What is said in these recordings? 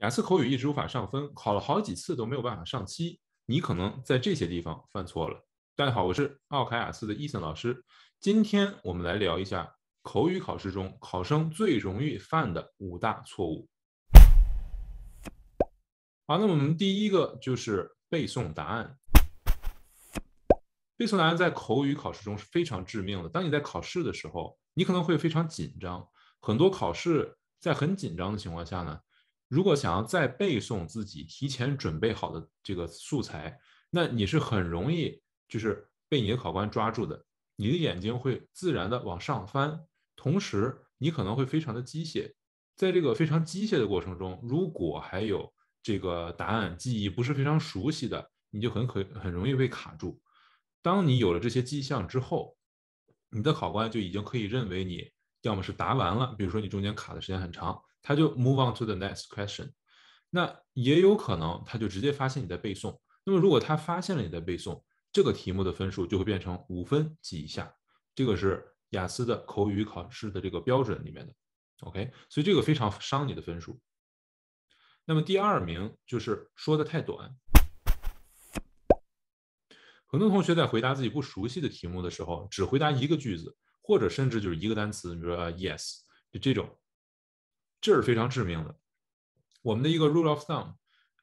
雅思口语一直无法上分，考了好几次都没有办法上七，你可能在这些地方犯错了。大家好，我是奥凯雅思的伊森老师，今天我们来聊一下口语考试中考生最容易犯的五大错误。好，那我们第一个就是背诵答案。背诵答案在口语考试中是非常致命的。当你在考试的时候，你可能会非常紧张，很多考试在很紧张的情况下呢。如果想要再背诵自己提前准备好的这个素材，那你是很容易就是被你的考官抓住的。你的眼睛会自然的往上翻，同时你可能会非常的机械。在这个非常机械的过程中，如果还有这个答案记忆不是非常熟悉的，你就很可很容易被卡住。当你有了这些迹象之后，你的考官就已经可以认为你要么是答完了，比如说你中间卡的时间很长。他就 move on to the next question，那也有可能他就直接发现你在背诵。那么如果他发现了你在背诵，这个题目的分数就会变成五分及以下，这个是雅思的口语考试的这个标准里面的。OK，所以这个非常伤你的分数。那么第二名就是说的太短，很多同学在回答自己不熟悉的题目的时候，只回答一个句子，或者甚至就是一个单词，比如说 yes，就这种。这是非常致命的。我们的一个 rule of thumb，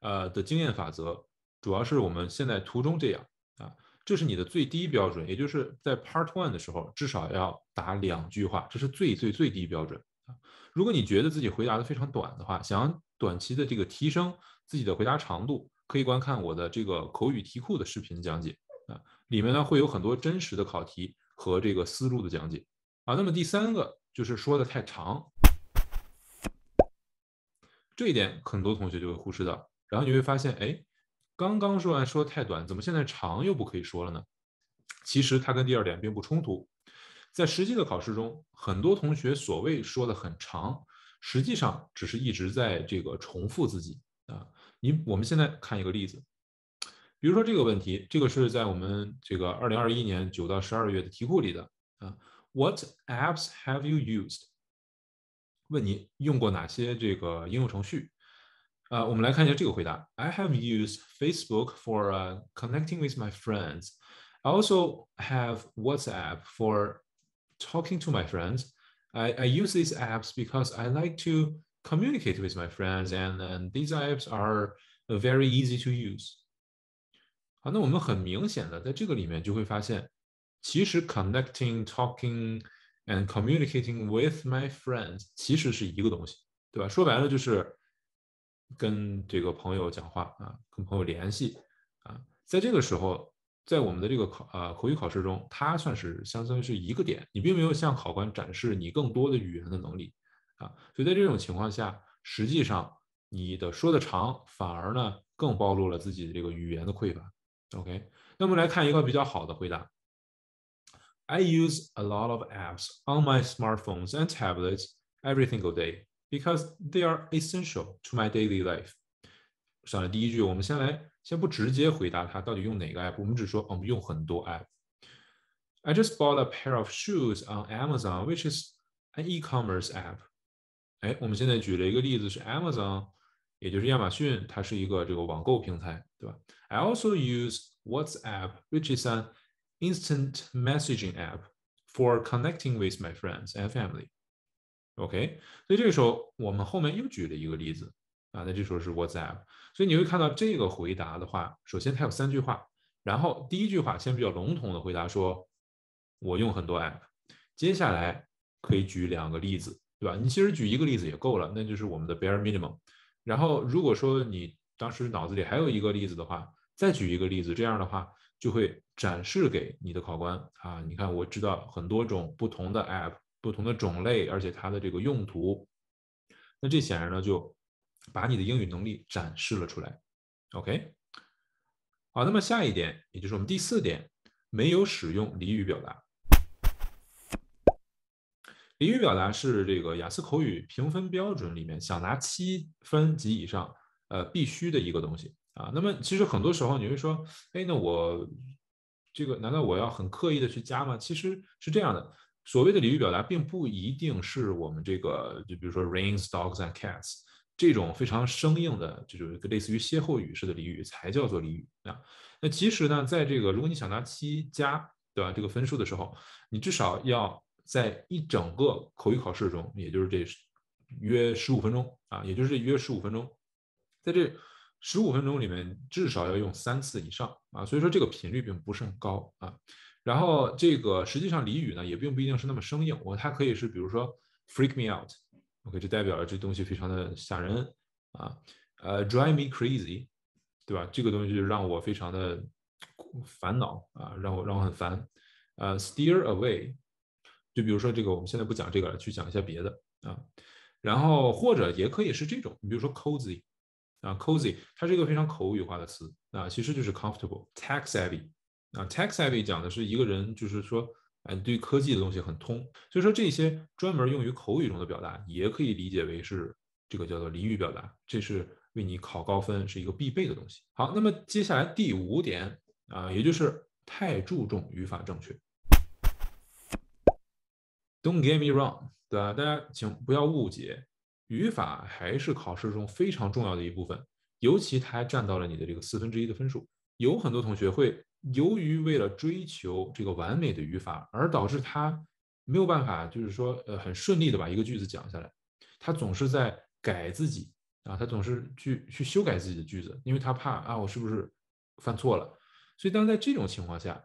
呃，的经验法则，主要是我们现在途中这样啊，这是你的最低标准，也就是在 part one 的时候，至少要答两句话，这是最最最低标准啊。如果你觉得自己回答的非常短的话，想短期的这个提升自己的回答长度，可以观看我的这个口语题库的视频讲解啊，里面呢会有很多真实的考题和这个思路的讲解啊。那么第三个就是说的太长。这一点很多同学就会忽视的，然后你会发现，哎，刚刚说完说太短，怎么现在长又不可以说了呢？其实它跟第二点并不冲突，在实际的考试中，很多同学所谓说的很长，实际上只是一直在这个重复自己啊。你我们现在看一个例子，比如说这个问题，这个是在我们这个二零二一年九到十二月的题库里的啊。What apps have you used? 问你用过哪些这个应用程序。呃，我们来看一下这个回答：I have used Facebook for、uh, connecting with my friends. I also have WhatsApp for talking to my friends. I, I use these apps because I like to communicate with my friends, and, and these apps are very easy to use. 好，那我们很明显的在这个里面就会发现，其实 talking. And communicating with my friends 其实是一个东西，对吧？说白了就是跟这个朋友讲话啊，跟朋友联系啊。在这个时候，在我们的这个考啊口语考试中，它算是相当于是一个点，你并没有向考官展示你更多的语言的能力啊。所以在这种情况下，实际上你的说的长，反而呢更暴露了自己的这个语言的匮乏。OK，那么来看一个比较好的回答。I use a lot of apps on my smartphones and tablets every single day because they are essential to my daily life. app，我们只说我们用很多 app。I just bought a pair of shoes on Amazon, which is an e-commerce app. Amazon，也就是亚马逊，它是一个这个网购平台，对吧？I also use WhatsApp, which is an Instant messaging app for connecting with my friends and family. OK，所以这个时候我们后面又举了一个例子啊，那这时候是 WhatsApp。所以你会看到这个回答的话，首先它有三句话，然后第一句话先比较笼统的回答说，我用很多 app，接下来可以举两个例子，对吧？你其实举一个例子也够了，那就是我们的 bare minimum。然后如果说你当时脑子里还有一个例子的话，再举一个例子，这样的话。就会展示给你的考官啊！你看，我知道很多种不同的 app，不同的种类，而且它的这个用途。那这显然呢，就把你的英语能力展示了出来。OK，好，那么下一点，也就是我们第四点，没有使用俚语表达。俚语表达是这个雅思口语评分标准里面，想拿七分及以上，呃，必须的一个东西。啊，那么其实很多时候你会说，哎，那我这个难道我要很刻意的去加吗？其实是这样的，所谓的俚语表达并不一定是我们这个，就比如说 rains dogs and cats 这种非常生硬的，就是类似于歇后语式的俚语才叫做俚语啊。那其实呢，在这个如果你想拿七加，对吧？这个分数的时候，你至少要在一整个口语考试中，也就是这约十五分钟啊，也就是这约十五分钟，在这。十五分钟里面至少要用三次以上啊，所以说这个频率并不是很高啊。然后这个实际上俚语呢也并不一定是那么生硬，我它可以是比如说 freak me out，OK，就代表了这东西非常的吓人啊，呃 drive me crazy，对吧？这个东西就让我非常的烦恼啊，让我让我很烦，呃 steer away，就比如说这个我们现在不讲这个，了，去讲一下别的啊。然后或者也可以是这种，你比如说 cozy。啊，cozy，它是一个非常口语化的词啊，其实就是 comfortable。tech savvy，啊，tech savvy 讲的是一个人就是说，呃，对科技的东西很通。所以说这些专门用于口语中的表达，也可以理解为是这个叫做俚语表达，这是为你考高分是一个必备的东西。好，那么接下来第五点啊，也就是太注重语法正确。Don't get me wrong，对吧？大家请不要误解。语法还是考试中非常重要的一部分，尤其它占到了你的这个四分之一的分数。有很多同学会由于为了追求这个完美的语法，而导致他没有办法，就是说，呃，很顺利的把一个句子讲下来。他总是在改自己啊，他总是去去修改自己的句子，因为他怕啊，我是不是犯错了？所以，当然，在这种情况下，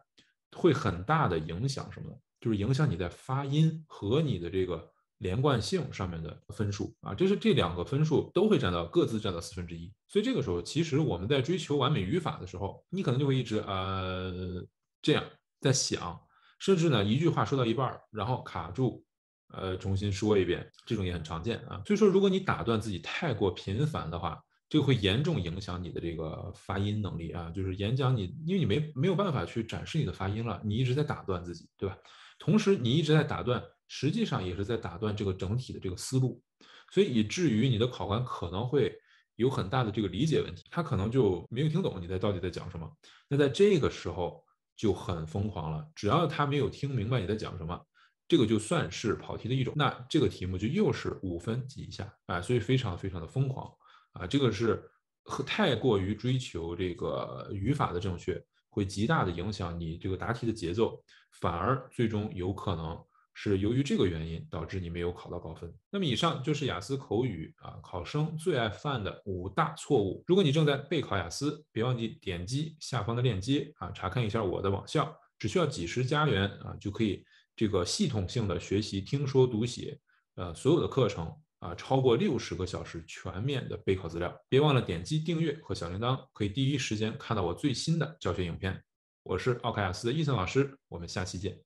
会很大的影响什么，就是影响你在发音和你的这个。连贯性上面的分数啊，就是这两个分数都会占到各自占到四分之一，所以这个时候其实我们在追求完美语法的时候，你可能就会一直呃这样在想，甚至呢一句话说到一半然后卡住，呃重新说一遍，这种也很常见啊。所以说如果你打断自己太过频繁的话，这个会严重影响你的这个发音能力啊，就是演讲你因为你没没有办法去展示你的发音了，你一直在打断自己，对吧？同时你一直在打断。实际上也是在打断这个整体的这个思路，所以以至于你的考官可能会有很大的这个理解问题，他可能就没有听懂你在到底在讲什么。那在这个时候就很疯狂了，只要他没有听明白你在讲什么，这个就算是跑题的一种。那这个题目就又是五分及以下啊，所以非常非常的疯狂啊，这个是太过于追求这个语法的正确，会极大的影响你这个答题的节奏，反而最终有可能。是由于这个原因导致你没有考到高分。那么以上就是雅思口语啊考生最爱犯的五大错误。如果你正在备考雅思，别忘记点击下方的链接啊查看一下我的网校，只需要几十加元啊就可以这个系统性的学习听说读写，呃所有的课程啊超过六十个小时全面的备考资料。别忘了点击订阅和小铃铛，可以第一时间看到我最新的教学影片。我是奥卡雅思的易森老师，我们下期见。